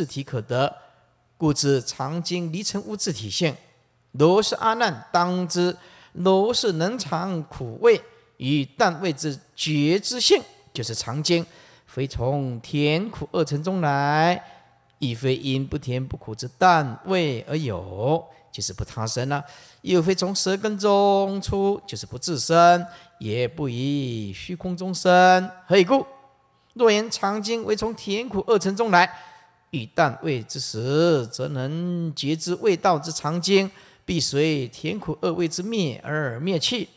自体可得，故知常经离尘污自体性。如是阿难当知，如是能尝苦味与淡味之觉知性，就是常经，非从甜苦二尘中来，亦非因不甜不苦之淡味而有，就是不他生了；又非从舌根中出，就是不自生，也不以虚空中生。何以故？若言常经为从甜苦二尘中来，一淡味之时，则能觉之味道之常经，必随甜苦二味之灭而灭去。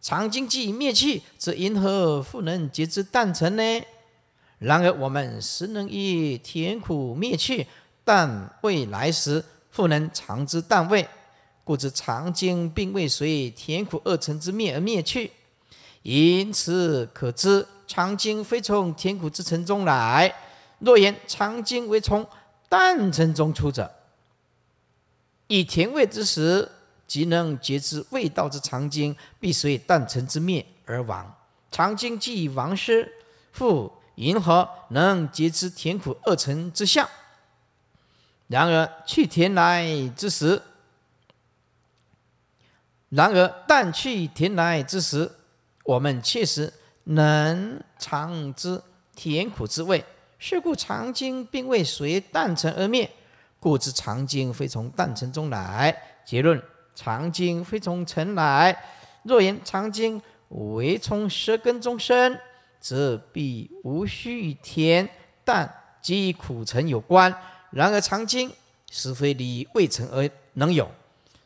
常经既灭去，则因何复能截之淡尘呢？然而我们实能以甜苦灭去，但未来时复能尝之淡味，故知常经并未随甜苦二尘之灭而灭去。因此可知，常经非从甜苦之尘中来。若言肠经为从蛋层中出者，以甜味之时，即能觉知味道之肠经，必随蛋层之灭而亡。肠经既已亡失，复银河能觉知甜苦二成之相？然而去甜来之时，然而蛋去甜来之时，我们确实能尝知甜苦之味。是故常经并未随诞辰而灭，故知常经非从诞辰中来。结论：常经非从尘来。若言常经为从舌根中生，则必无须于天，但及苦成有关。然而常经实非离未成而能有，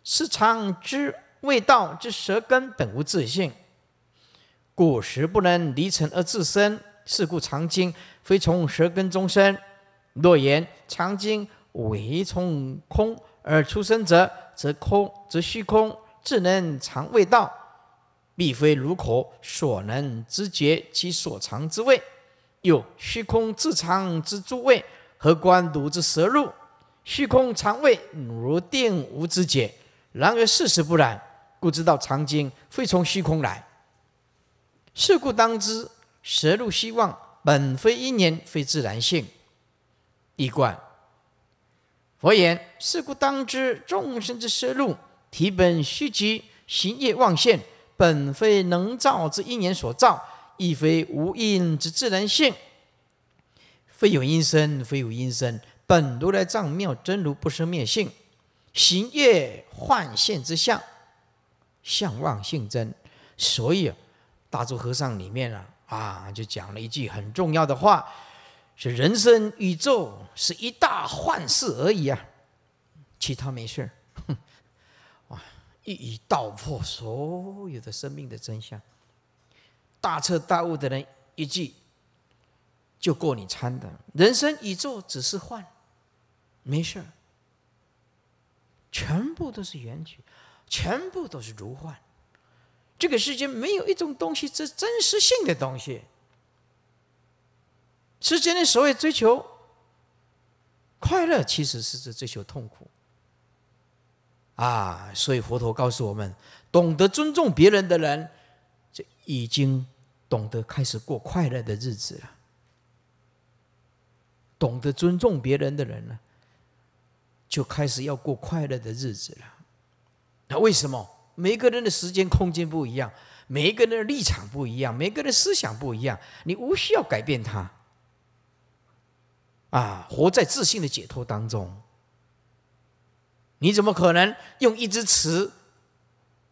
是常之未到之舌根本无自性，故实不能离尘而自生。是故常经。非从舌根中生。若言常经为从空而出生者，则空则虚空自能尝未到，必非汝口所能知觉其所尝之味。又虚空自尝之诸味，何关汝之舌入？虚空尝味，如定无知解，然而事实不然，故知道常经非从虚空来。是故当知舌入希望。本非因缘，非自然性。一贯佛言：是故当知，众生之色入体本虚极，行业妄现，本非能造之因缘所造，亦非无因之自然性。非有因生，非无因生。本如来藏妙真如不生灭性，行业幻现之相，相妄性真。所以大竹和尚里面啊，啊，就讲了一句很重要的话，是人生宇宙是一大幻事而已啊，其他没事儿。哇，一语道破所有的生命的真相，大彻大悟的人一句就够你参的，人生宇宙只是幻，没事儿，全部都是缘起，全部都是如幻。这个世界没有一种东西是真实性的东西。世间的所谓追求快乐，其实是在追求痛苦。啊，所以佛陀告诉我们：懂得尊重别人的人，就已经懂得开始过快乐的日子了。懂得尊重别人的人呢，就开始要过快乐的日子了。那为什么？每一个人的时间空间不一样，每一个人的立场不一样，每一个人的思想不一样，你无需要改变他。啊，活在自信的解脱当中，你怎么可能用一只词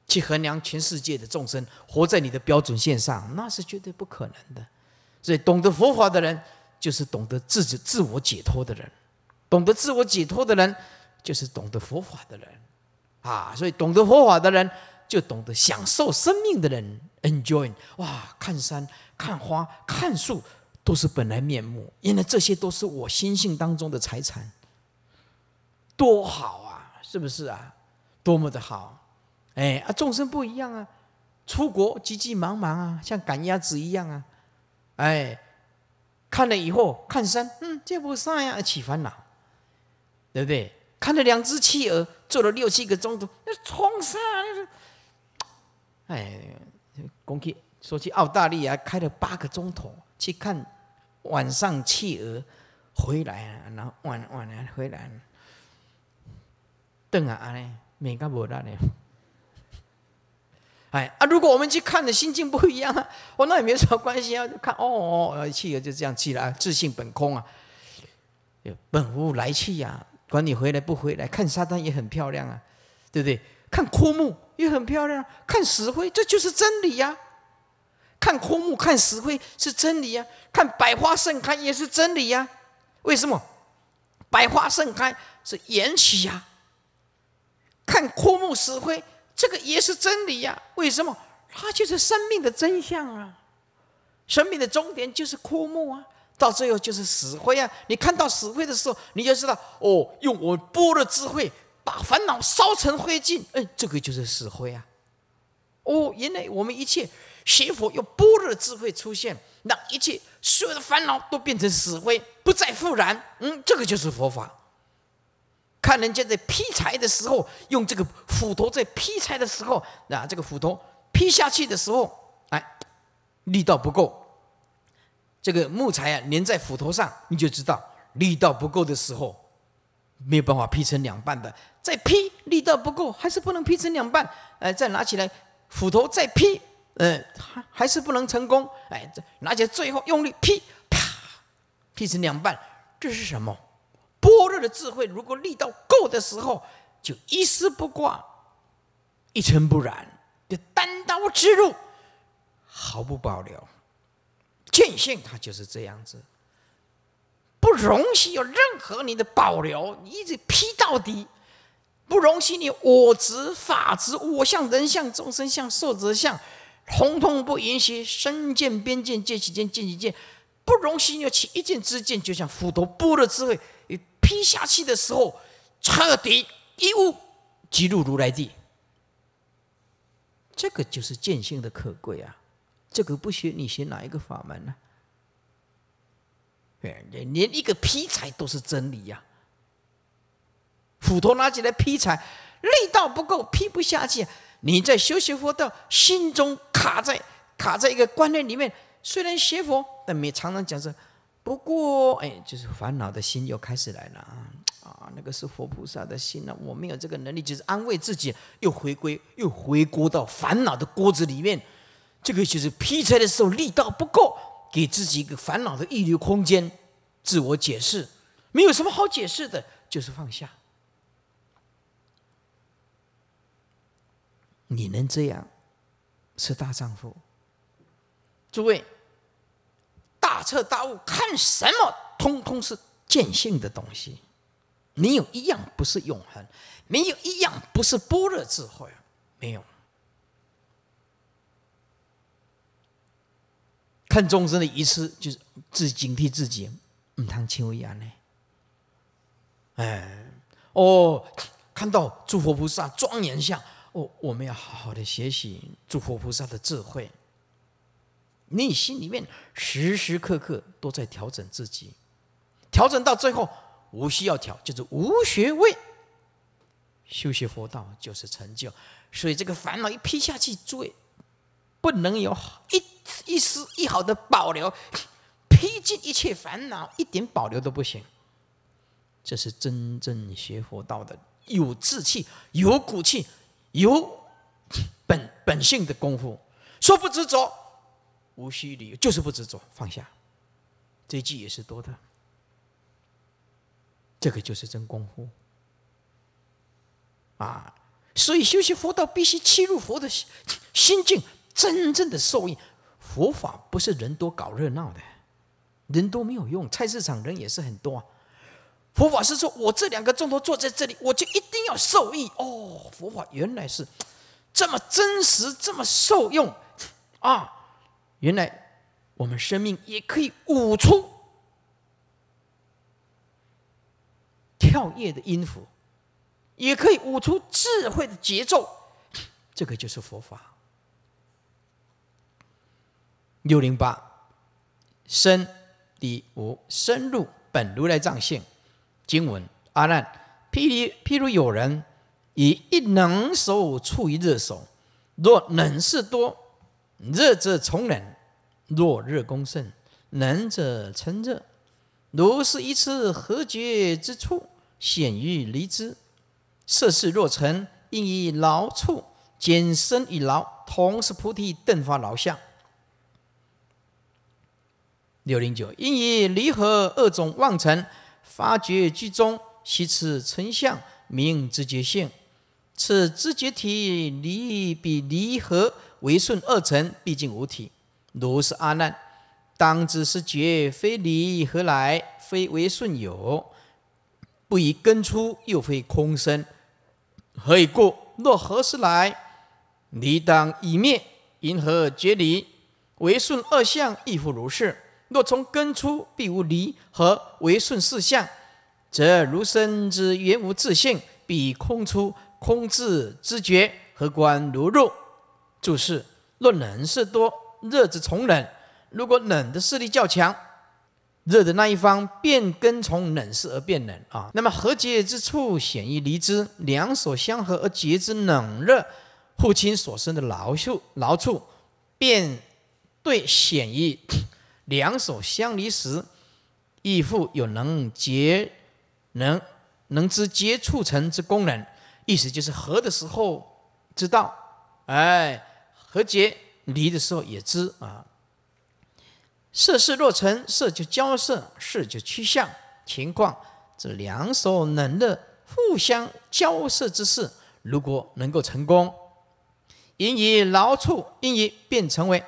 去衡量全世界的众生，活在你的标准线上，那是绝对不可能的。所以，懂得佛法的人，就是懂得自己自我解脱的人；懂得自我解脱的人，就是懂得佛法的人。啊，所以懂得佛法的人，就懂得享受生命的人，enjoy 哇！看山、看花、看树，都是本来面目，因为这些都是我心性当中的财产。多好啊，是不是啊？多么的好！哎啊，众生不一样啊，出国急急忙忙啊，像赶鸭子一样啊，哎，看了以后看山，嗯，这不上呀，起烦恼，对不对？看了两只企鹅。做了六七个钟头，那冲杀，那哎，公去说去澳大利亚开了八个钟头去看晚上企鹅回来啊，然后晚晚来回来。等啊，阿咧，没到无那里。哎啊，如果我们去看的心情不一样啊，哦，那也没什么关系啊。看哦哦，企鹅就这样去了，自信本空啊，本无来去呀。管你回来不回来，看沙滩也很漂亮啊，对不对？看枯木也很漂亮，看石灰，这就是真理呀。看枯木、看石灰是真理呀。看百花盛开也是真理呀。为什么？百花盛开是缘起呀。看枯木、死灰，这个也是真理呀。为什么？它就是生命的真相啊。生命的终点就是枯木啊。到最后就是死灰啊！你看到死灰的时候，你就知道哦，用我般若智慧把烦恼烧成灰烬，哎，这个就是死灰啊！哦，原来我们一切学佛用般若智慧出现，让一切所有的烦恼都变成死灰，不再复燃。嗯，这个就是佛法。看人家在劈柴的时候，用这个斧头在劈柴的时候，啊，这个斧头劈下去的时候，哎，力道不够。这个木材啊，粘在斧头上，你就知道力道不够的时候，没有办法劈成两半的。再劈，力道不够，还是不能劈成两半。哎，再拿起来，斧头再劈，嗯，还是不能成功。哎，拿起来最后用力劈，啪，劈成两半。这是什么？般若的智慧。如果力道够的时候，就一丝不挂，一尘不染，就单刀直入，毫不保留。剑性它就是这样子，不容许有任何你的保留，你一直劈到底，不容许你我执、法执、我相、人相、众生相、寿者相，统统不允许。身见、边见、见起见、见起见，不容许你起一见之见，就像斧头剥了之后，劈下去的时候，彻底一悟即入如来地。这个就是剑性的可贵啊。这个不学，你学哪一个法门呢？连连一个劈柴都是真理呀！斧头拿起来劈柴，力道不够劈不下去。你在修习佛道，心中卡在卡在一个观念里面。虽然学佛，但你常常讲说，不过哎，就是烦恼的心又开始来了啊！啊，那个是佛菩萨的心呢，我没有这个能力，就是安慰自己，又回归，又回归到烦恼的锅子里面。这个就是劈柴的时候力道不够，给自己一个烦恼的预留空间，自我解释，没有什么好解释的，就是放下。你能这样，是大丈夫。诸位，大彻大悟，看什么，通通是见性的东西。没有一样不是永恒，没有一样不是般若智慧，没有。看众生的一次，就是自己警惕自己，唔贪轻微眼呢？哎，哦，看到诸佛菩萨庄严相，哦，我们要好好的学习诸佛菩萨的智慧，内心里面时时刻刻都在调整自己，调整到最后无需要调，就是无学位，修学佛道就是成就，所以这个烦恼一劈下去，最。不能有一一丝一毫的保留，披尽一切烦恼，一点保留都不行。这是真正学佛道的有志气、有骨气、有本本性的功夫。说不执着，无需理由，就是不执着，放下。这一句也是多的，这个就是真功夫啊！所以，修习佛道必须切入佛的心境。真正的受益，佛法不是人多搞热闹的，人多没有用。菜市场人也是很多，啊。佛法是说，我这两个钟头坐在这里，我就一定要受益哦。佛法原来是这么真实，这么受用啊！原来我们生命也可以舞出跳跃的音符，也可以舞出智慧的节奏，这个就是佛法。六零八，深第五，深入本如来藏性经文。阿难，譬如譬如有人以一能手触于热手，若冷事多，热者从冷；若热功盛，能者成热。如是一次合解之处，显于离之。色事若成，应以劳处，减身以劳，同是菩提顿发劳相。六零九，因以离合二种妄尘，发觉居中，悉此成相，名之觉性。此知觉体离，彼离合为顺二尘，毕竟无体。如是阿难，当知是觉，非离何来？非为顺有，不以根出，又非空生，何以故？若何时来？离当已灭，因何觉离？为顺二相，亦复如是。若从根出，必无离和为顺四相，则如生之原无自性，必空出空自知觉何观如入。注释：若冷势多，热之从冷；如果冷的势力较强，热的那一方便根从冷势而变冷啊。那么合结之处显一离之，两所相合而结之冷热互倾所生的劳处劳处，便对显易两手相离时，亦复有能结、能能知结促成之功能。意思就是合的时候知道，哎，和结离的时候也知啊。色是若成，色就交涉，事就趋向情况。这两手能的互相交涉之事，如果能够成功，因以劳处，因以变成为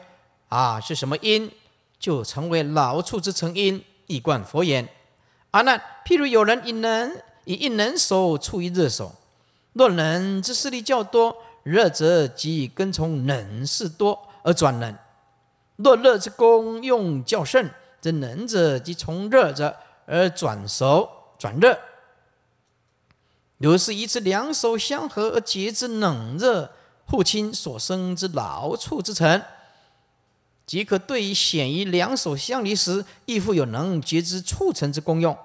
啊是什么因？就成为老处之成因，以贯佛言。阿难，譬如有人以能以一能手触一热手，若能之势力较多，热者即跟从能事多而转能；若热之功用较盛，则能者即从热者而转熟转热。如是一次两手相合而结之冷热互侵所生之老处之成。即可对于显于两手相离时，亦复有能觉知促成之功用。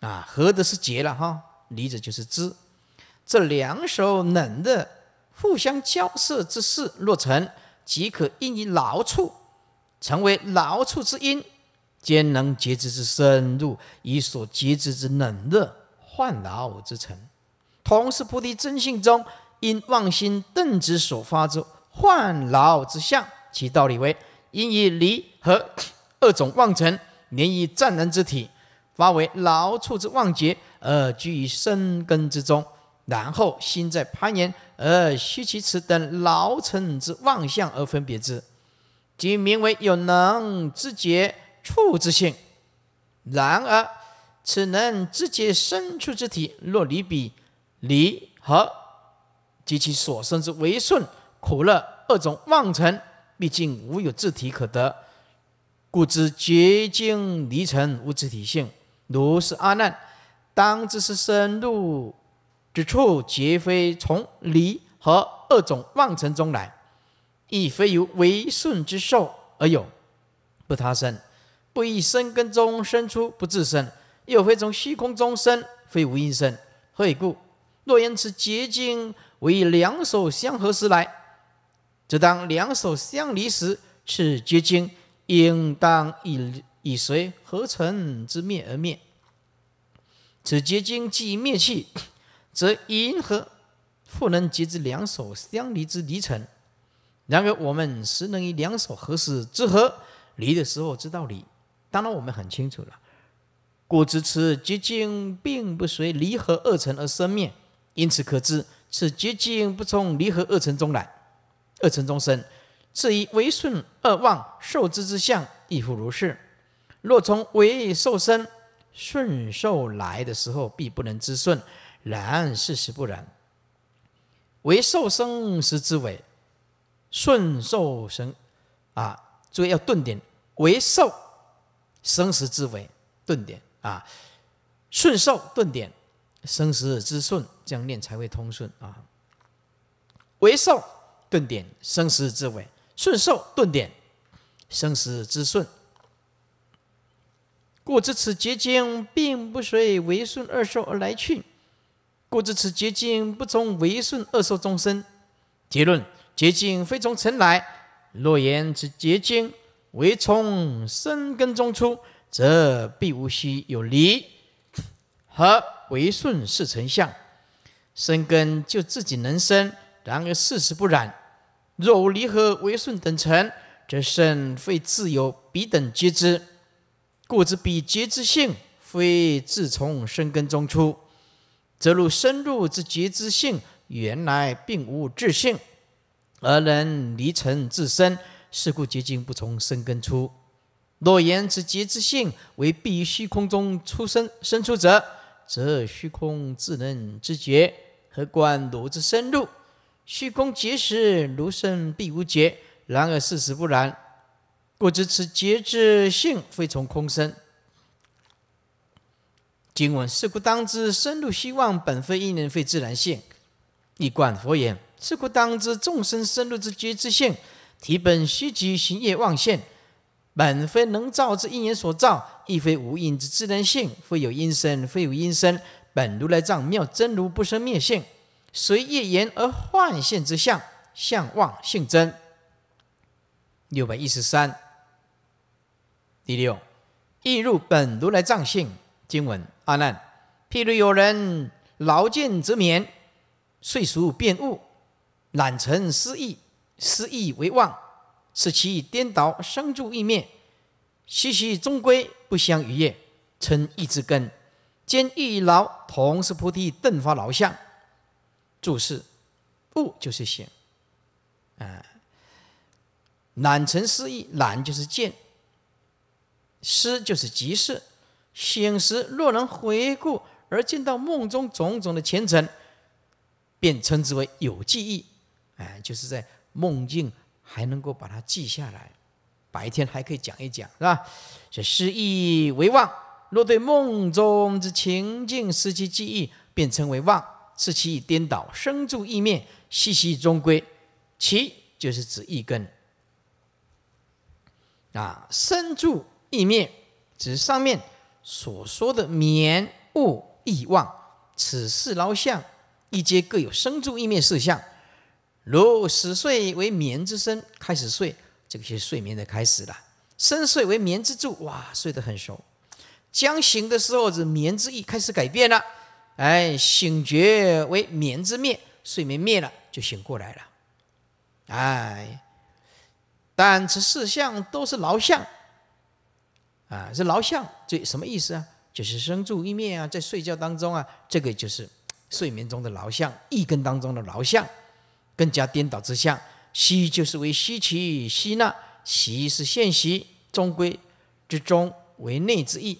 啊，合的是结了哈，离者就是知。这两手冷的互相交涉之事若成，即可因以劳处，成为劳处之因，兼能觉知之深入，以所觉知之冷热换劳之成，同时菩提真性中因妄心顿之所发之换劳之相。其道理为：因以离合二种妄尘，连以湛然之体，发为劳处之妄觉，而居于生根之中；然后心在攀岩，而虚其此等劳尘之妄相而分别之，即名为有能知觉处之性。然而此能知觉生处之体，若离彼离合及其所生之为顺苦乐二种妄尘。毕竟无有自体可得，故知结晶离尘无自体性。如是阿难，当知是深入之处，绝非从离和二种妄尘中来，亦非由唯顺之受而有，不他生，不以生根中生出，不自生，又非从虚空中生，非无因生。何以故？若言此结晶为两手相合时来。则当两手相离时，此结晶应当以以随合成之灭而灭。此结晶既灭去，则因何复能结之两手相离之离尘。然而我们实能以两手合十之合离的时候知道理，当然我们很清楚了。故知此结晶并不随离合二成而生灭，因此可知此结晶不从离合二成中来。二成众生，至于为顺恶妄受之之相，亦复如是。若从为受生顺受来的时候，必不能知顺。然事实不然。为受生时之尾，顺受生啊！注意要顿点为受生时之尾，顿点啊！顺受顿点生时之顺，这样念才会通顺啊！为受。顿点生死之尾，顺受顿点生死之顺，故知此结晶并不随为顺二受而来去，故知此结晶不从为顺二受终身。结论：结晶非从尘来，若言此结晶为从生根中出，则必无须有离。何为顺是成相？生根就自己能生。然而事实不然。若无离合为顺等尘，则生非自有，彼等皆之。故之彼结之性，非自从生根中出，则如深入之结之性，原来并无智性，而能离尘自生。是故结晶不从生根出。若言之结之性为必于虚空中出生生出者，则虚空自能知觉，何关汝之深入？虚空结实，如生必无结；然而事实不然，故知此结之性，非从空生。今文：是故当知，生入虚妄，本非因缘，非自然性。一观佛言：是故当知，众生生入之劫之性，体本虚极，行业妄现，本非能造之因缘所造，亦非无因之自然性。非有因生，非有因生，本如来藏妙真如，不生灭性。随业缘而幻现之相，相妄性真。六百一十三。第六，亦入本如来藏性经文。阿难，譬如有人劳见则眠，睡熟便悟，懒成失意，失意为妄，使其颠倒生住异灭，其其终归不相与业，称意之根。兼意劳同是菩提顿发劳相。注释，不就是醒，啊，懒成失意，懒就是见，失就是即事。醒时若能回顾而见到梦中种种的前尘，便称之为有记忆，哎，就是在梦境还能够把它记下来，白天还可以讲一讲，是吧？这失忆为忘，若对梦中之情境失去记忆，便称为忘。是其已颠倒，生住意灭，息息终归。其就是指一根啊，生住意灭，指上面所说的眠、寤、意忘。此四劳相，一皆各有生住意灭四相。如死睡为眠之身，开始睡，这个是睡眠的开始了。深睡为眠之住，哇，睡得很熟。将醒的时候是眠之意开始改变了。哎，醒觉为眠之灭，睡眠灭了就醒过来了。哎，但这四相都是劳相啊，是劳相。这什么意思啊？就是身住一面啊，在睡觉当中啊，这个就是睡眠中的劳相，一根当中的劳相，更加颠倒之相。吸就是为吸取、吸纳，习是现习，中归之中为内之意，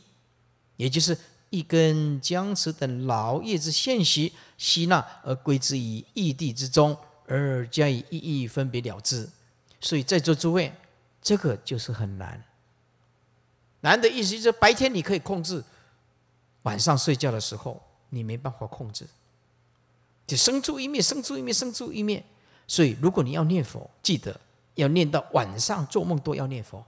也就是。一根僵持等劳业之现习，吸纳而归之于异地之中，而加以一一分别了之。所以，在座诸位，这个就是很难。难的意思就是，白天你可以控制，晚上睡觉的时候你没办法控制，就生住一面，生住一面，生住一面。所以，如果你要念佛，记得要念到晚上，做梦都要念佛。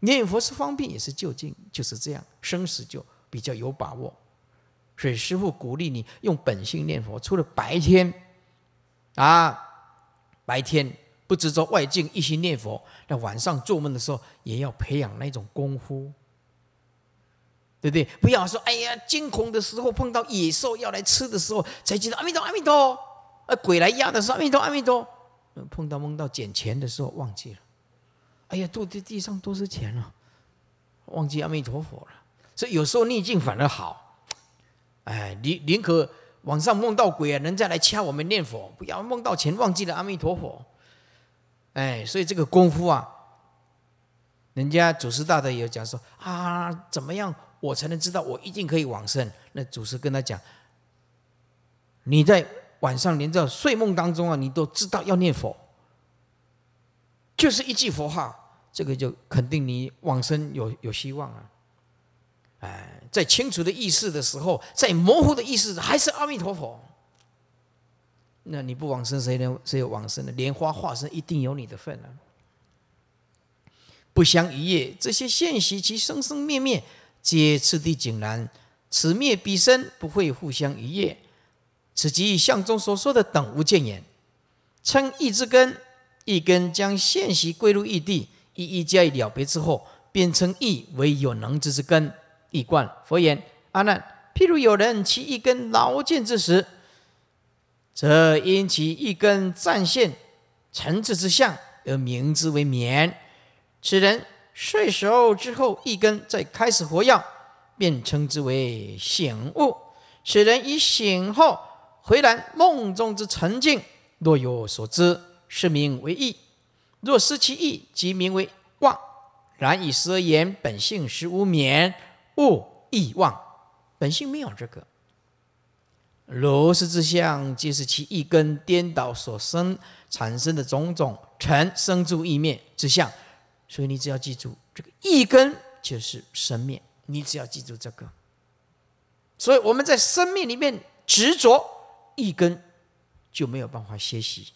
念佛是方便，也是就近，就是这样，生死就。比较有把握，所以师傅鼓励你用本性念佛。除了白天，啊，白天不执着外境，一心念佛；，那晚上做梦的时候，也要培养那种功夫，对不对？不要说，哎呀，惊恐的时候碰到野兽要来吃的时候，才知道阿弥陀阿弥陀；，呃，鬼来压的时候阿弥陀阿弥陀；，碰到梦到捡钱的时候忘记了，哎呀，肚子地上都是钱了，忘记阿弥陀佛了。所以有时候逆境反而好，哎，宁宁可晚上梦到鬼啊，人家来掐我们念佛，不要梦到钱忘记了阿弥陀佛，哎，所以这个功夫啊，人家祖师大德也讲说啊，怎么样我才能知道我一定可以往生？那祖师跟他讲，你在晚上连在睡梦当中啊，你都知道要念佛，就是一句佛号，这个就肯定你往生有有希望啊。哎，在清楚的意识的时候，在模糊的意识，还是阿弥陀佛。那你不往生，谁能谁往生呢？莲花化身一定有你的份啊！不相一夜，这些现习其生生灭灭，皆次第井然。此灭彼生，不会互相一夜。此即相中所说的等无见缘，称意之根，一根将现习归入意地，一一加以了别之后，便称意为有能之之根。以观佛言：“阿难，譬如有人起一根劳剑之时，则因其一根战线臣子之相而名之为眠。此人睡熟之后，一根再开始活跃，便称之为醒悟。此人一醒后回然梦中之沉静若有所知，是名为意；若失其意，即名为妄。然以实而言，本性实无眠。”物意妄，本性没有这个。如是之相，即是其一根颠倒所生产生的种种，全生诸意灭之相。所以你只要记住这个一根就是生灭，你只要记住这个。所以我们在生命里面执着一根，就没有办法学习。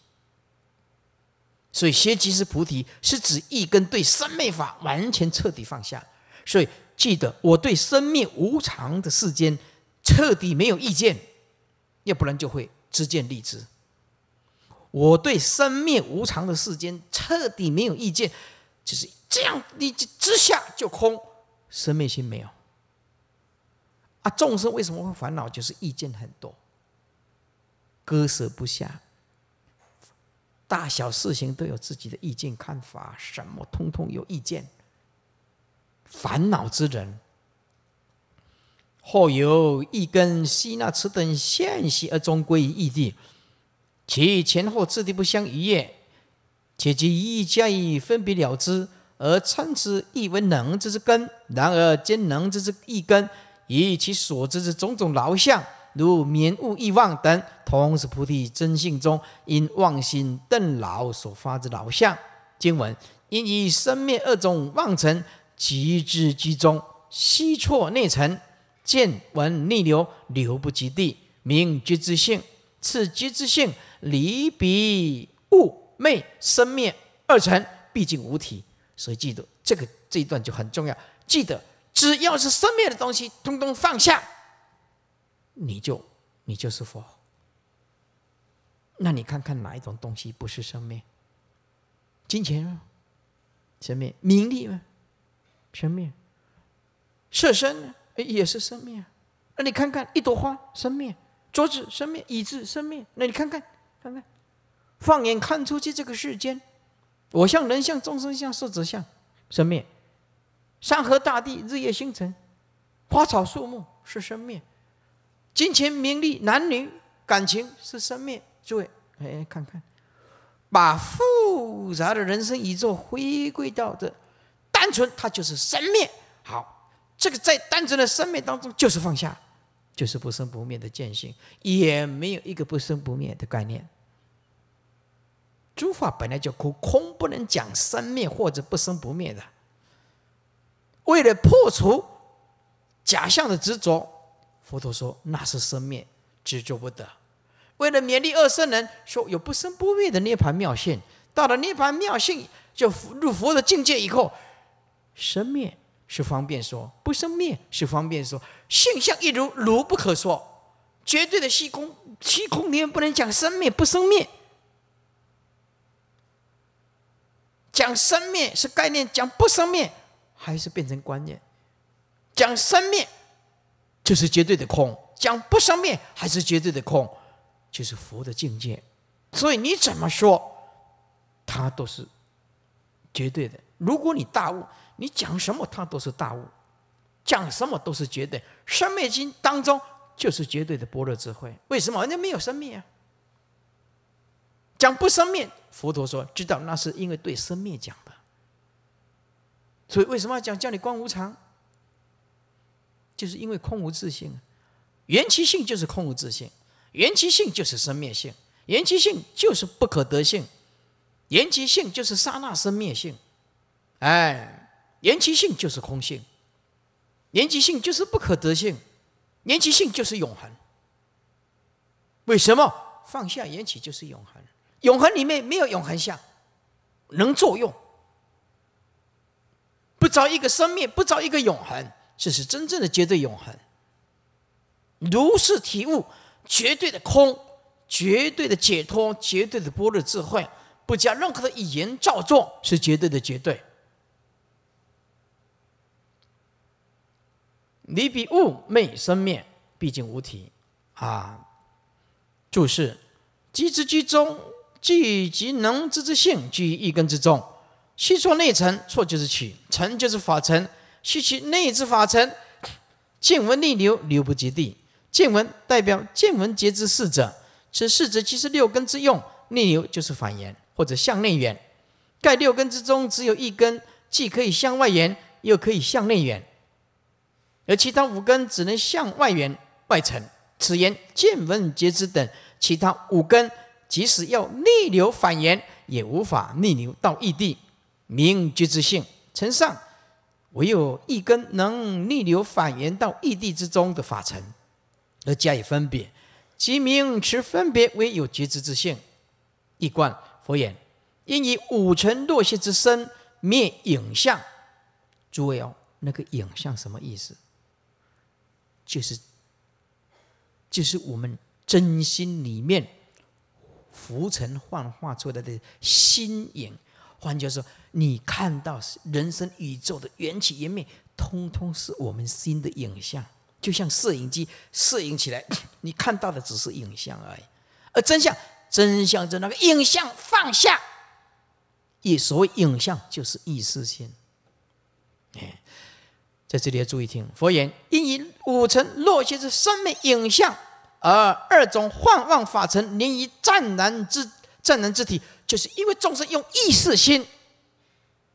所以歇即是菩提，是指一根对三昧法完全彻底放下。所以。记得我对生命无常的世间彻底没有意见，要不然就会知见立知。我对生命无常的世间彻底没有意见，就是这样，你之下就空，生命心没有。啊，众生为什么会烦恼？就是意见很多，割舍不下，大小事情都有自己的意见看法，什么通通有意见。烦恼之人，或由一根吸纳此等现息而终归于异地，其前后次地不相逾也。且即一加一分别了之，而称之亦为能之之根。然而兼能之之一根，以其所知之种种劳相，如眠物、欲望等，同是菩提真性中因妄心顿劳所发之劳相。经文因以生灭二种妄成。极之之中，悉错内尘，见闻逆流，流不及地，名觉之性。次觉之性离彼物昧生灭二尘，毕竟无体。所以记住这个这一段就很重要。记得只要是生灭的东西，通通放下，你就你就是佛。那你看看哪一种东西不是生灭？金钱啊，生灭？名利吗？生灭，色身也是生灭。那你看看一朵花，生灭；桌子生灭，椅子生灭。那你看看，看看，放眼看出去这个世间，我相、人相、众生相、寿者相，生灭；山河大地、日月星辰、花草树木是生灭；金钱名利、男女感情是生灭。诸位，哎，看看，把复杂的人生宇宙回归到这。单纯，它就是生灭。好，这个在单纯的生灭当中，就是放下，就是不生不灭的践行，也没有一个不生不灭的概念。诸法本来就空，空不能讲生灭或者不生不灭的。为了破除假象的执着，佛陀说那是生灭，执着不得。为了勉励二圣人，说有不生不灭的涅盘妙性。到了涅盘妙性，就入佛的境界以后。生灭是方便说，不生灭是方便说。性相一如，如不可说。绝对的虚空，虚空面不能讲生灭，不生灭。讲生灭是概念，讲不生灭还是变成观念。讲生灭就是绝对的空，讲不生灭还是绝对的空，就是佛的境界。所以你怎么说，它都是绝对的。如果你大悟。你讲什么，它都是大悟；讲什么都是绝对。生灭经当中就是绝对的般若智慧。为什么人家没有生灭啊？讲不生灭，佛陀说知道那是因为对生灭讲的。所以为什么要讲叫你观无常？就是因为空无自性缘起性就是空无自性，缘起性就是生灭性，缘起性就是不可得性，缘起性就是刹那生灭性。哎。缘起性就是空性，缘起性就是不可得性，缘起性就是永恒。为什么放下缘起就是永恒？永恒里面没有永恒相，能作用，不着一个生命，不着一个永恒，这是真正的绝对永恒。如是体悟，绝对的空，绝对的解脱，绝对的般若智慧，不加任何的语言造作，是绝对的绝对。离比物昧生灭，毕竟无体。啊，注释：集之居中，聚集能知之性，聚于一根之中。须错内尘，错就是取尘就是法尘。须其内之法尘，见闻逆流，流不及地。见闻代表见闻觉知四者，此四者即是六根之用。逆流就是反言，或者向内远。盖六根之中，只有一根既可以向外缘，又可以向内远。而其他五根只能向外缘外尘，此言见闻觉知等其他五根，即使要逆流反言，也无法逆流到异地，名觉之性。承上，唯有一根能逆流反言到异地之中的法尘，而加以分别，即名持分别为有觉知之性。一贯佛言，因以五尘落谢之身灭影像，诸位哦，那个影像什么意思？就是，就是我们真心里面浮尘幻化出来的心影，换句话说，你看到人生宇宙的缘起缘灭，通通是我们心的影像，就像摄影机摄影起来，你看到的只是影像而已。而真相，真相在那个影像放下，也所谓影像就是意识心，哎。在这里要注意听，佛言：因以五尘落谢之生命影像，而二种幻妄法尘凝于湛然之湛然之体，就是因为众生用意识心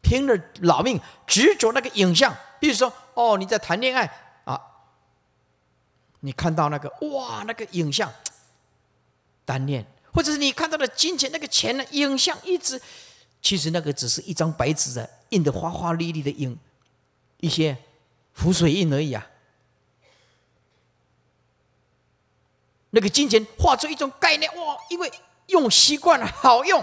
拼了老命执着那个影像。比如说，哦，你在谈恋爱啊，你看到那个哇，那个影像，单恋，或者是你看到的金钱，那个钱的影像一直，其实那个只是一张白纸的印的花花绿绿的影，一些。浮水印而已啊！那个金钱化作一种概念，哇！因为用习惯了，好用。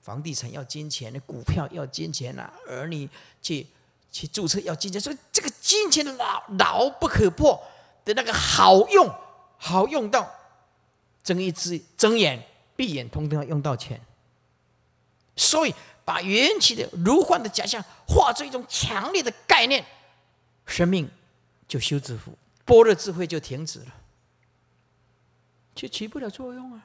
房地产要金钱，股票要金钱呐，儿女去去注册要金钱，所以这个金钱牢牢不可破的那个好用，好用到睁一只睁眼闭眼，通通要用到钱。所以。把缘起的如幻的假象化作一种强烈的概念，生命就修止符，般若智慧就停止了，就起不了作用啊！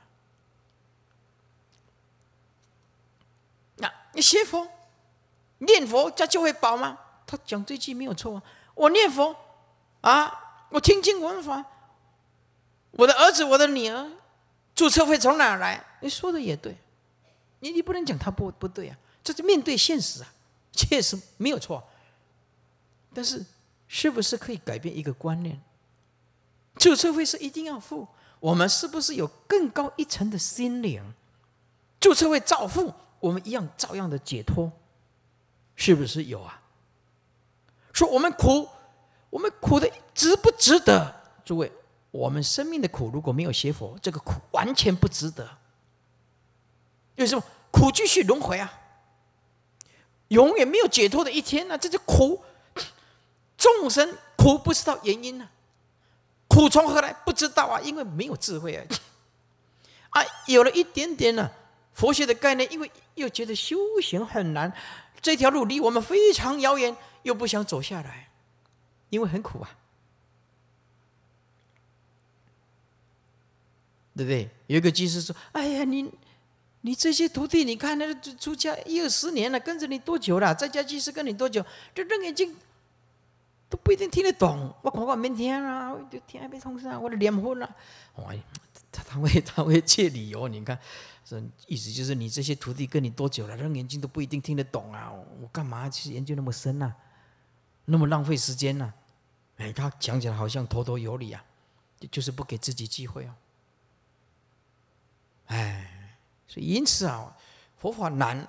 那你学佛、念佛，家就会饱吗？他讲这句没有错啊！我念佛啊，我听经闻法，我的儿子、我的女儿，注册费从哪来？你说的也对，你你不能讲他不不对啊！这是面对现实啊，确实没有错。但是，是不是可以改变一个观念？注册费是一定要付，我们是不是有更高一层的心灵？注册费照付，我们一样照样的解脱，是不是有啊？说我们苦，我们苦的值不值得？诸位，我们生命的苦如果没有学佛，这个苦完全不值得。为什么苦继续轮回啊？永远没有解脱的一天呐！这就苦，众生苦不知道原因呢，苦从何来不知道啊，因为没有智慧啊。啊，有了一点点呢，佛学的概念，因为又觉得修行很难，这条路离我们非常遥远，又不想走下来，因为很苦啊。对不对？有一个居士说：“哎呀，你。”你这些徒弟，你看那出出家一二十年了，跟着你多久了？在家居士跟你多久？这楞严经都不一定听得懂。我恐怕明天啊，就还没通上，我的脸红了。哎，他他会他会借理由，你看，说意思就是你这些徒弟跟你多久了？楞严经都不一定听得懂啊，我干嘛去研究那么深呢？那么浪费时间呢？哎，他讲起来好像头头有理啊，就是不给自己机会哦。哎。所以，因此啊，佛法难，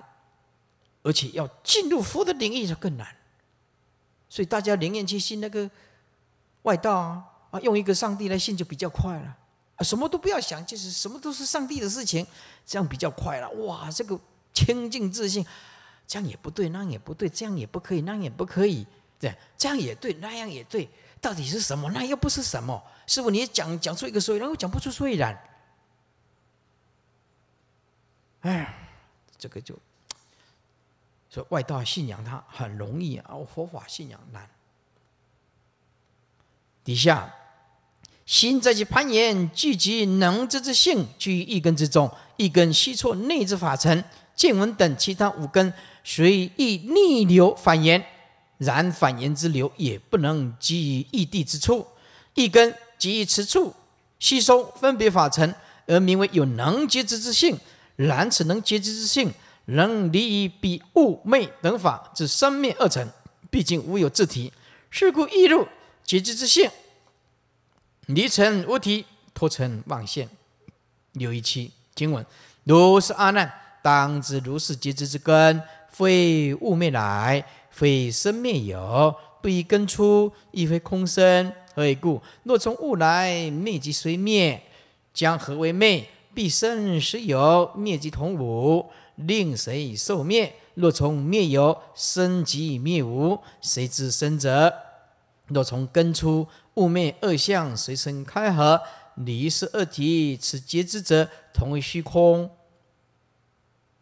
而且要进入佛的领域就更难。所以大家宁愿去信那个外道啊，啊，用一个上帝来信就比较快了。啊，什么都不要想，就是什么都是上帝的事情，这样比较快了。哇，这个清净自信，这样也不对，那样也不对，这样也不可以，那样也不可以。这样，这样也对，那样也对，到底是什么？那又不是什么。师傅，你讲讲出一个所以然，我讲不出所以然。哎，这个就说外道信仰它很容易啊，佛法信仰难。底下心在其攀岩，聚集能知之性，居于一根之中。一根吸出内之法尘，见闻等其他五根随意逆流反言。然反言之流也不能及于异地之处。一根即于此处吸收分别法尘，而名为有能知之之性。然此能结知之性，能离于彼物昧等法之生灭二乘。毕竟无有自体。是故亦入结知之性，离尘无体，脱尘忘现。有一期经文，如是阿难，当知如是结知之根，非物昧来，非生灭有，不以根出，亦非空生。何以故？若从物来，灭即随灭，将何为昧？必生时有灭即同无，令谁受灭？若从灭有生即灭无，谁知生者？若从根出，物灭二相随生开合，理事二体，此皆之者同为虚空。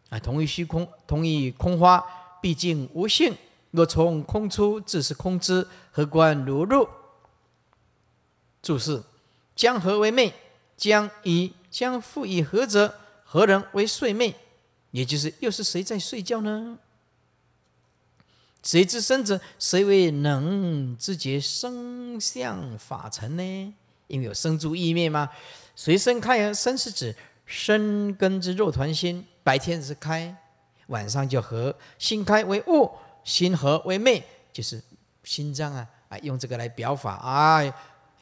啊，同为虚空，同为空花，毕竟无性。若从空出，自是空之，何关如入？注释：江河为命，将以。将复以何者何人为睡寐？也就是又是谁在睡觉呢？谁知生者，谁为能知觉生相法尘呢？因为有生住意灭嘛。随生开而生是指生根之肉团心，白天是开，晚上就合。心开为寤，心合为昧，就是心脏啊。啊，用这个来表法啊。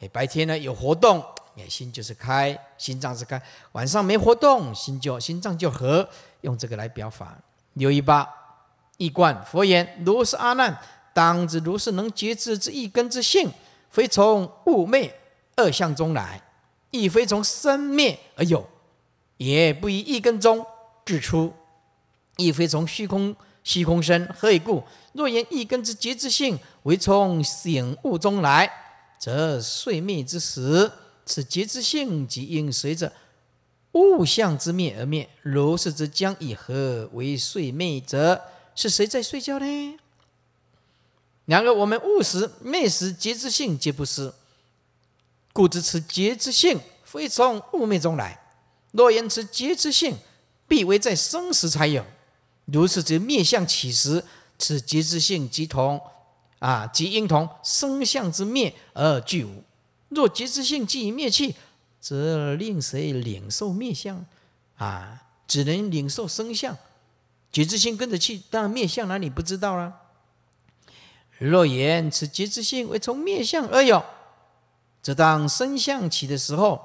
哎，白天呢有活动。也心就是开，心脏是开。晚上没活动，心就心脏就和。用这个来表法。六一八一冠佛言：如是阿难，当知如是能节知之一根之性，非从物昧二相中来，亦非从生灭而有，也不以一根中指出，亦非从虚空虚空生。何以故？若言一根之节知性，为从醒悟中来，则睡灭之时。此觉之性即应随着物相之灭而灭，如是之将以何为睡灭者？是谁在睡觉呢？然而我们悟时灭时觉之性皆不失，故知此觉之性非从物灭中来。若言此觉之性必为在生时才有，如是则面向起时，此觉之性即同啊，即应同生相之灭而俱无。若觉知性即已灭去，则令谁领受灭相？啊，只能领受生相。觉知性跟着去，但灭相哪里不知道啊？若言此觉知性为从灭相而有，则当生相起的时候，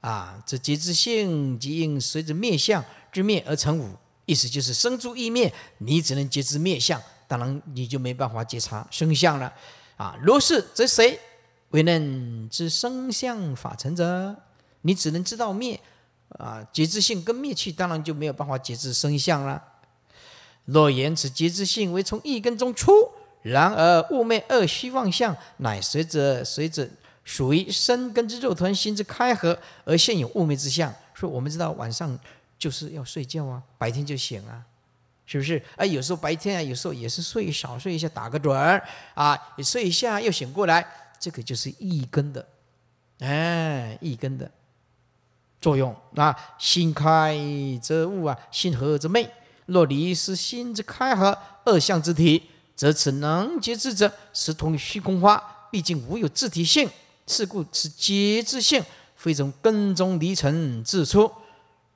啊，这觉知性即应随着灭相之灭而成无。意思就是生住意灭，你只能觉知灭相，当然你就没办法觉察生相了。啊，如是，则谁？为能知生相法成者，你只能知道灭啊，觉知性跟灭去，当然就没有办法觉知生相了。若言此觉知性为从一根中出，然而寤寐二虚妄相，乃随着随着属于身根之肉团心之开合，而现有寤寐之相。说我们知道晚上就是要睡觉啊，白天就醒啊，是不是？哎，有时候白天啊，有时候也是睡少睡一下，打个盹儿啊，睡一下又醒过来。这个就是一根的，哎，一根的作用啊。心开则悟啊，心合则昧。若离是心之开合二相之体，则此能觉之者，实同虚空花，毕竟无有自体性。是故此觉之性，非从根中离尘自出。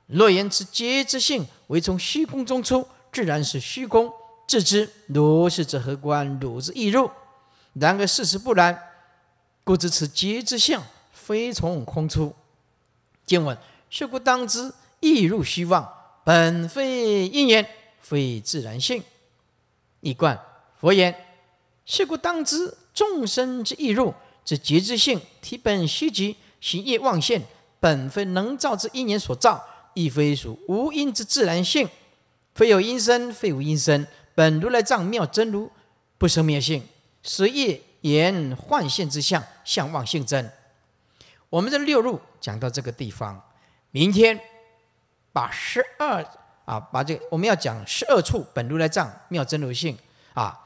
若言此觉之性，为从虚空中出，自然是虚空自知。如是则何观？如之易入？然而事实不然。故知此节之相，非从空出。今闻是故当知，亦入虚妄，本非因缘，非自然性。一贯佛言：是故当知，众生之意入之即之性，体本虚极，行亦妄现，本非能造之因缘所造，亦非属无因之自然性，非有因生，非无因生，本如来藏妙真如，不生灭性，随意。言幻现之相，相妄性真。我们的六路讲到这个地方，明天把十二啊，把这我们要讲十二处本如来藏妙真如性啊。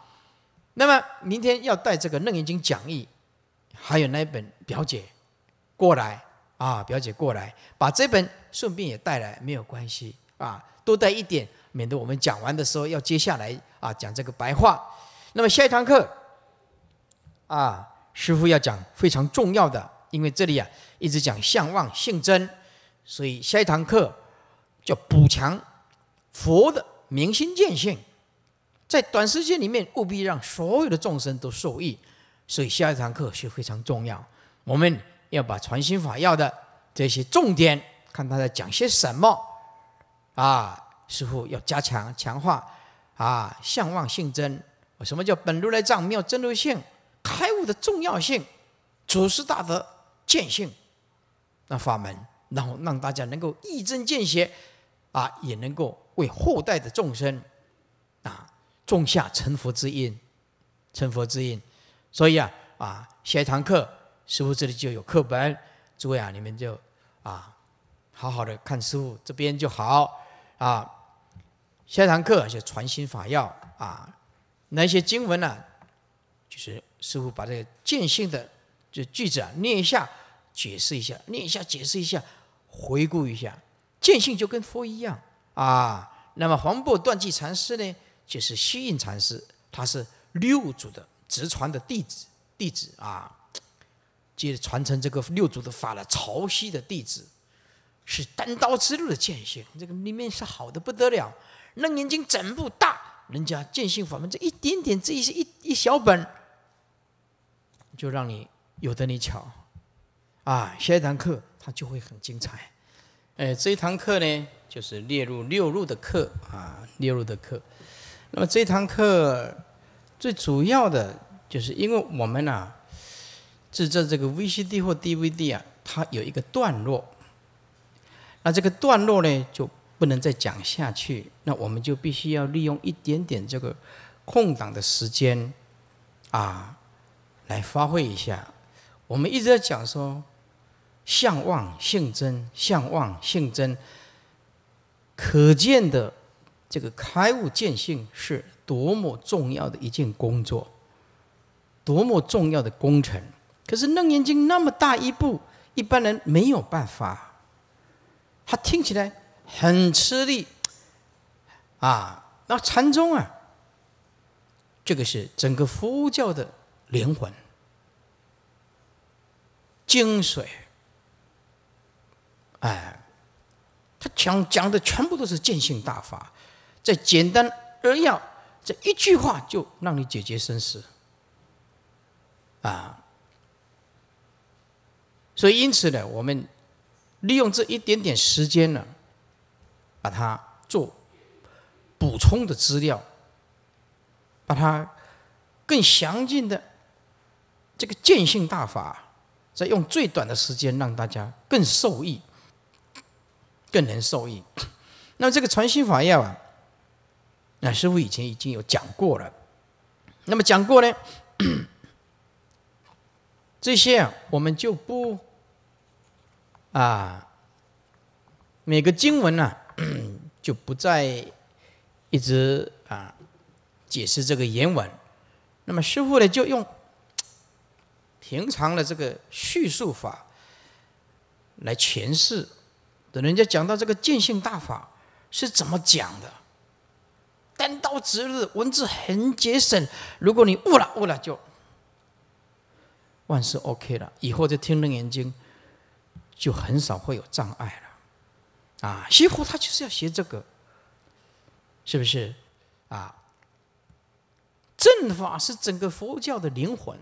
那么明天要带这个楞严经讲义，还有那一本表姐过来啊，表姐过来，把这本顺便也带来，没有关系啊，多带一点，免得我们讲完的时候要接下来啊讲这个白话。那么下一堂课。啊，师傅要讲非常重要的，因为这里啊一直讲相望性真，所以下一堂课叫补强佛的明心见性，在短时间里面务必让所有的众生都受益，所以下一堂课是非常重要。我们要把传心法要的这些重点，看他在讲些什么啊，师傅要加强强化啊，相望性真，什么叫本如来藏妙真如性？开悟的重要性，祖师大德见性那法门，然后让大家能够一针见血啊，也能够为后代的众生啊种下成佛之因，成佛之因。所以啊啊，下一堂课，师傅这里就有课本，诸位啊，你们就啊好好的看书这边就好啊。下一堂课就传心法要啊，那些经文呢，就是。师傅把这个见性的这句子啊念一下，解释一下，念一下，解释一下，回顾一下。见性就跟佛一样啊。那么黄檗断际禅师呢，就是虚印禅师，他是六祖的直传的弟子，弟子啊，接着传承这个六祖的法了。潮汐的弟子是单刀直入的见性，这个里面是好的不得了。楞严经整部大，人家见性法门这一点点，这一些一一小本。就让你有的你巧，啊，下一堂课它就会很精彩。哎，这一堂课呢，就是列入六路的课啊，列入的课。那么这堂课最主要的就是，因为我们啊，制作这个 VCD 或 DVD 啊，它有一个段落，那这个段落呢就不能再讲下去，那我们就必须要利用一点点这个空档的时间，啊。来发挥一下，我们一直在讲说，向望性真，向望性真，可见的这个开悟见性是多么重要的一件工作，多么重要的工程。可是楞严经那么大一部，一般人没有办法，他听起来很吃力，啊，那禅宗啊，这个是整个佛教的。灵魂、精髓，哎，他讲讲的全部都是见性大法，这简单扼要，这一句话就让你解决生死，啊，所以因此呢，我们利用这一点点时间呢，把它做补充的资料，把它更详尽的。这个见性大法，在用最短的时间让大家更受益，更能受益。那么这个传心法要啊，那师傅以前已经有讲过了。那么讲过呢，这些我们就不啊，每个经文呢 就不再一直啊解释这个原文。那么师傅呢就用。平常的这个叙述法来诠释，等人家讲到这个见性大法是怎么讲的，单刀直入，文字很节省。如果你悟了悟了，就万事 OK 了。以后再听楞严经就很少会有障碍了。啊，西湖他就是要学这个，是不是？啊，正法是整个佛教的灵魂。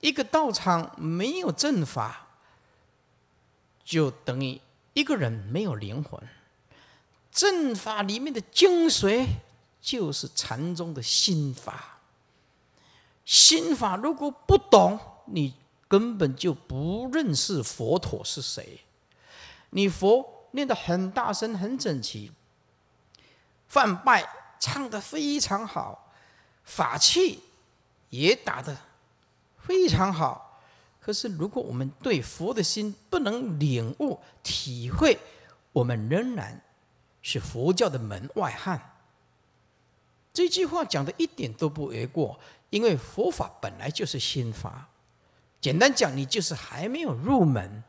一个道场没有正法，就等于一个人没有灵魂。正法里面的精髓就是禅宗的心法。心法如果不懂，你根本就不认识佛陀是谁。你佛念得很大声、很整齐，饭拜唱的非常好，法器也打得。非常好，可是如果我们对佛的心不能领悟体会，我们仍然是佛教的门外汉。这句话讲的一点都不为过，因为佛法本来就是心法。简单讲，你就是还没有入门，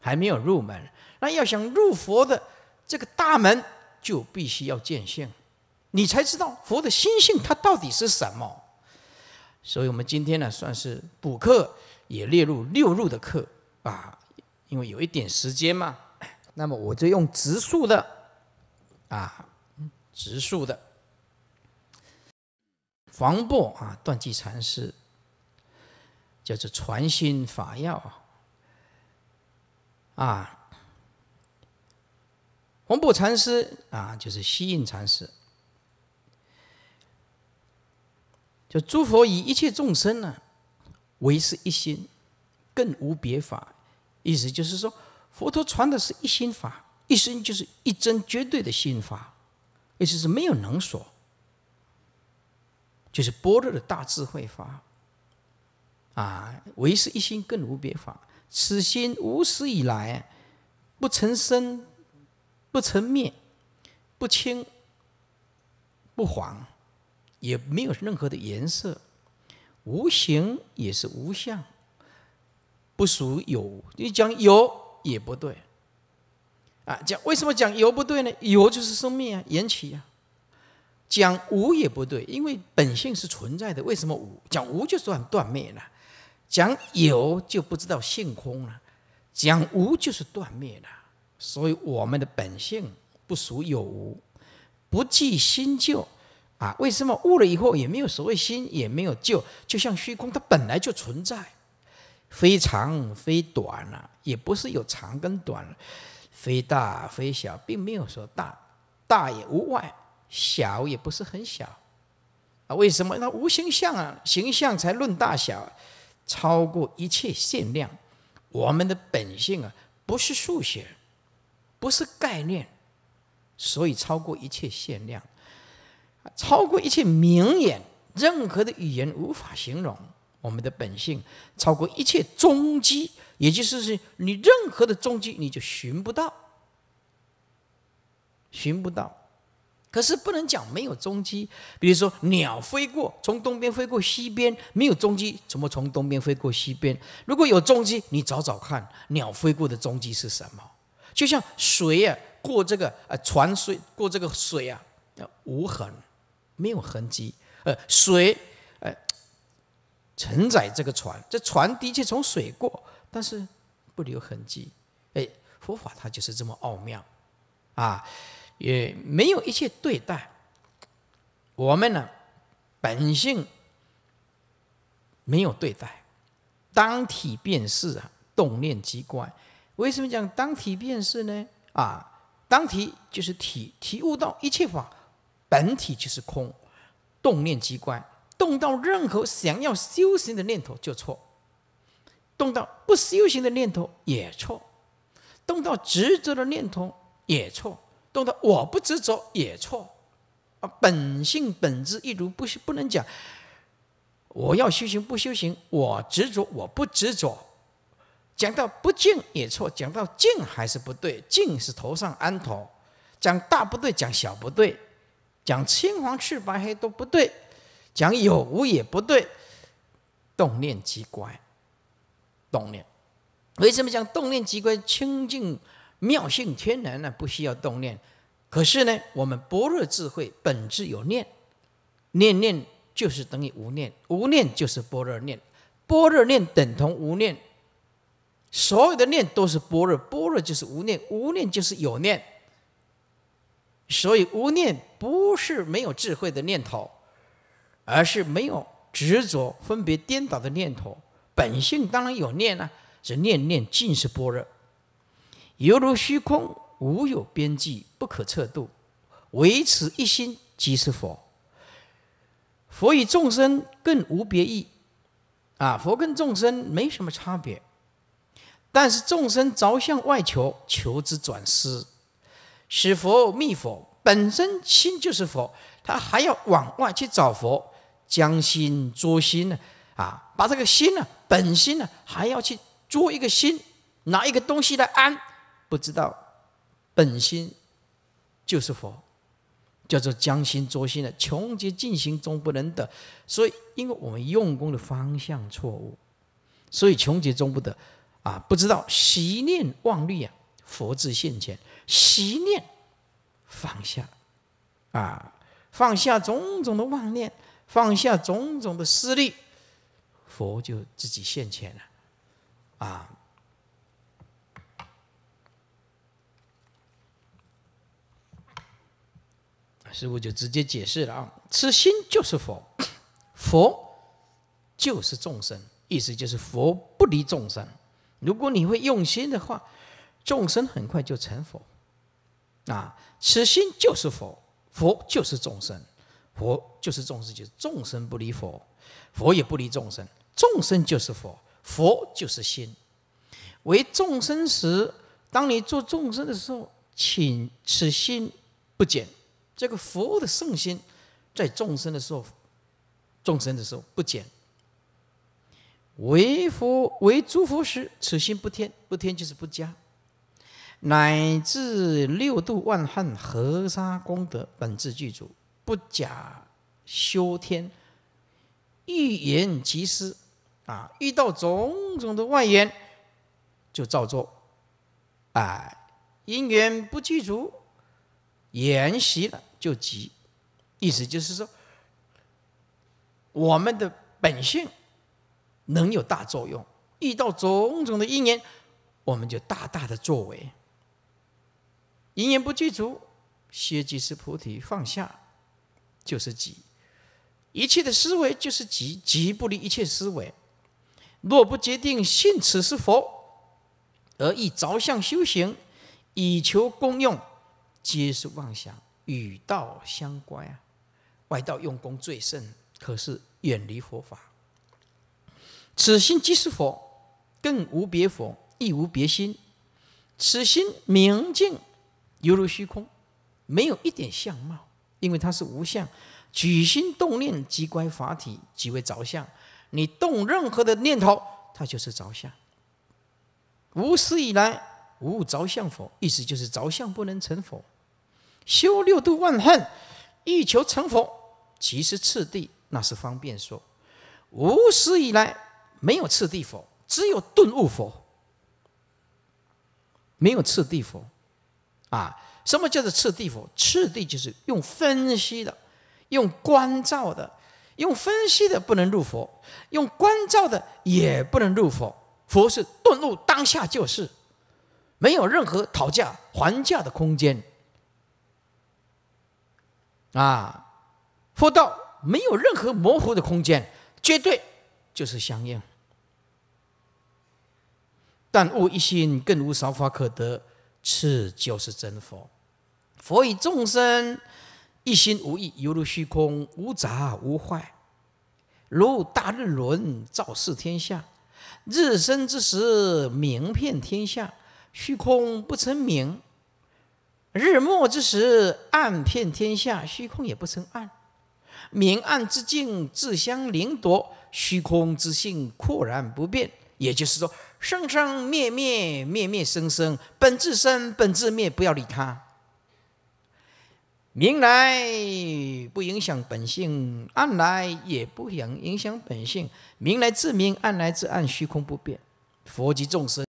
还没有入门。那要想入佛的这个大门，就必须要见性，你才知道佛的心性它到底是什么。所以，我们今天呢，算是补课，也列入六入的课啊，因为有一点时间嘛，那么我就用直述的啊，直述的，黄檗啊，断际禅师，叫做传心法要啊，啊，黄檗禅师啊，就是西印禅师。就诸佛以一切众生呢，为是一心，更无别法。意思就是说，佛陀传的是一心法，一心就是一真绝对的心法，意思是没有能所，就是般若的大智慧法。啊，为是一心更无别法，此心无始以来，不成生，不成灭，不清，不黄。也没有任何的颜色，无形也是无相，不属有。你讲有也不对，啊，讲为什么讲有不对呢？有就是生命啊，缘起啊。讲无也不对，因为本性是存在的。为什么无？讲无就算断断灭了。讲有就不知道性空了。讲无就是断灭了。所以我们的本性不属有无，不计新旧。啊，为什么悟了以后也没有所谓心，也没有旧，就像虚空，它本来就存在，非长非短啊，也不是有长跟短，非大非小，并没有说大，大也无外，小也不是很小，啊，为什么？那无形象啊，形象才论大小，超过一切限量。我们的本性啊，不是数学，不是概念，所以超过一切限量。超过一切名言，任何的语言无法形容我们的本性；超过一切踪迹，也就是是你任何的踪迹你就寻不到，寻不到。可是不能讲没有踪迹，比如说鸟飞过，从东边飞过西边，没有踪迹怎么从东边飞过西边？如果有踪迹，你找找看，鸟飞过的踪迹是什么？就像水呀，过这个啊，船水过这个水啊，无痕。没有痕迹，呃，水，哎，承载这个船，这船的确从水过，但是不留痕迹。哎，佛法它就是这么奥妙，啊，也没有一切对待。我们呢，本性没有对待，当体便是啊，动念即观。为什么讲当体便是呢？啊，当体就是体体悟到一切法。本体就是空，动念即关，动到任何想要修行的念头就错，动到不修行的念头也错，动到执着的念头也错，动到我不执着也错。啊，本性本质一如，不是不能讲。我要修行不修行，我执着我不执着，讲到不净也错，讲到净还是不对。净是头上安头，讲大不对，讲小不对。讲青黄赤白黑都不对，讲有无也不对。动念即乖，动念。为什么讲动念即乖？清净妙性天然呢？不需要动念。可是呢，我们般若智慧本质有念，念念就是等于无念，无念就是般若念，般若念等同无念。所有的念都是般若，般若就是无念，无念就是有念。所以无念不是没有智慧的念头，而是没有执着、分别、颠倒的念头。本性当然有念呢，是念念尽是般若，犹如虚空，无有边际，不可测度。唯此一心即是佛。佛与众生更无别异，啊，佛跟众生没什么差别。但是众生着向外求，求之转失。使佛密佛，本身心就是佛，他还要往外去找佛，将心捉心呢，啊，把这个心呢，本心呢，还要去捉一个心，拿一个东西来安，不知道本心就是佛，叫做将心捉心的，穷极尽行终不能得，所以，因为我们用功的方向错误，所以穷极终不得，啊，不知道习念妄虑啊，佛智现前。习念放下，啊，放下种种的妄念，放下种种的私利，佛就自己现前了，啊，师傅就直接解释了啊，此心就是佛，佛就是众生，意思就是佛不离众生。如果你会用心的话，众生很快就成佛。啊，此心就是佛，佛就是众生，佛就是众生，就是众生不离佛，佛也不离众生，众生就是佛，佛就是心。为众生时，当你做众生的时候，请此心不减。这个佛的圣心，在众生的时候，众生的时候不减。为佛为诸佛时，此心不添，不添就是不加。乃至六度万恨，河沙功德，本自具足，不假修天，欲言即施啊，遇到种种的外缘就照做。哎，因缘不具足，延习了就急。意思就是说，我们的本性能有大作用，遇到种种的因缘，我们就大大的作为。因缘不具足，即即是菩提；放下就是即，一切的思维就是即，即不离一切思维。若不决定信此是佛，而以着相修行，以求功用，皆是妄想，与道相关啊！外道用功最甚，可是远离佛法。此心即是佛，更无别佛，亦无别心。此心明净。犹如虚空，没有一点相貌，因为它是无相。举心动念即乖法体即为着相，你动任何的念头，它就是着相。无始以来无着相佛，意思就是着相不能成佛。修六度万恨，欲求成佛，即是次第，那是方便说。无始以来没有次第佛，只有顿悟佛，没有次第佛。啊，什么叫做次第佛？次第就是用分析的，用关照的，用分析的不能入佛，用关照的也不能入佛。佛是顿入当下，就是没有任何讨价还价的空间。啊，佛道没有任何模糊的空间，绝对就是相应。但悟一心，更无少法可得。此就是真佛，佛以众生一心无异，犹如虚空无杂无坏，如大日轮照示天下。日升之时，名遍天下，虚空不成明；日没之时，暗遍天下，虚空也不成暗。明暗之境自相凌夺，虚空之性阔然不变。也就是说。生生灭灭，灭灭生生，本自生，本自灭，不要理他。明来不影响本性，暗来也不影影响本性。明来自明，暗来自暗，虚空不变，佛及众生。